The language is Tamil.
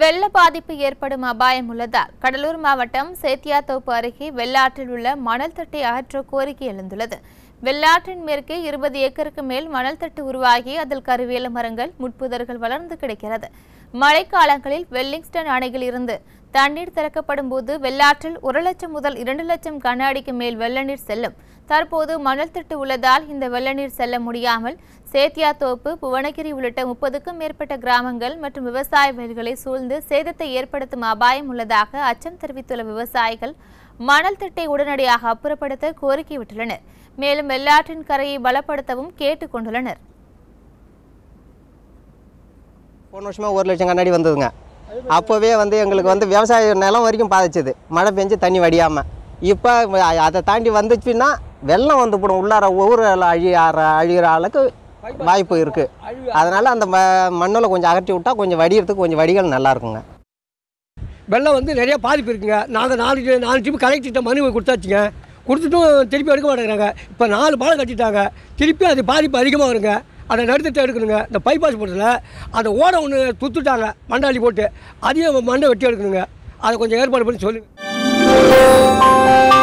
வெள்ள பாதிப்பு ஏற்படும் அபாயம் உள்ளதால் கடலூர் மாவட்டம் சேத்தியாத்தோப்பு அருகே வெள்ளாற்றில் உள்ள மணல் தட்டை அகற்ற கோரிக்கை எழுந்துள்ளது வெள்ளாற்றின் மேற்கே இருபது ஏக்கருக்கு மேல் மணல் தட்டு உருவாகி அதில் கருவேல மரங்கள் முட்புதர்கள் வளர்ந்து மழை மழைக்காலங்களில் வெல்லிங்ஸ்டன் அணையில் இருந்து தண்ணீர் திறக்கப்படும் போது வெள்ளாற்றில் ஒரு லட்சம் முதல் இரண்டு லட்சம் கண்ணாடிக்கு மேல் வெள்ள நீர் செல்லும் தற்போது மணல் தட்டு உள்ளதால் இந்த வெள்ள நீர் செல்ல முடியாமல் சேத்தியாத்தோப்பு புவனகிரி உள்ளிட்ட முப்பதுக்கும் மேற்பட்ட கிராமங்கள் மற்றும் விவசாய வயல்களை சூழ்ந்து சேதத்தை ஏற்படுத்தும் அபாயம் உள்ளதாக அச்சம் தெரிவித்துள்ள விவசாயிகள் மணல் திட்டை உடனடியாக அப்புறப்படுத்த கோரிக்கை விட்டுள்ளனர் மேலும் வெள்ளாற்றின் கரையை பலப்படுத்தவும் கேட்டுக் கொண்டுள்ளனர் போன வருஷமா ஒரு லட்சம் கண்ணாடி வந்ததுங்க அப்போவே வந்து எங்களுக்கு வந்து விவசாய நிலம் வரைக்கும் பாதிச்சது மழை பெஞ்சு தண்ணி வடியாமல் இப்போ அதை தாண்டி வந்துச்சுன்னா வெள்ளம் வந்து போடும் உள்ளார ஒவ்வொரு அழி அழிகிற அளவுக்கு வாய்ப்பு இருக்குது அதனால் அந்த ம மண்ணில் கொஞ்சம் அகற்றி விட்டால் கொஞ்சம் வடிகிறதுக்கு கொஞ்சம் வடிகள் நல்லா இருக்குங்க வெள்ளம் வந்து நிறையா பாதிப்பு இருக்குங்க நாங்கள் நாலு நாலு டிப்பு கலெக்டர்கிட்ட மனு கொடுத்தாச்சுங்க கொடுத்துட்டும் திருப்பி எடுக்க மாட்டேங்கிறாங்க இப்போ நாலு பாலம் கட்டிட்டாங்க திருப்பி அது பாதிப்பு அதிகமாக வருங்க அதை நிறுத்தத்தை எடுக்கணுங்க இந்த பைபாஸ் போட்டதில் அந்த ஓட ஒன்று துத்துட்டாங்க மண்டாளி போட்டு அதையும் மண்டை வெட்டி எடுக்கணுங்க அதை கொஞ்சம் ஏற்பாடு பண்ணி சொல்லுங்கள்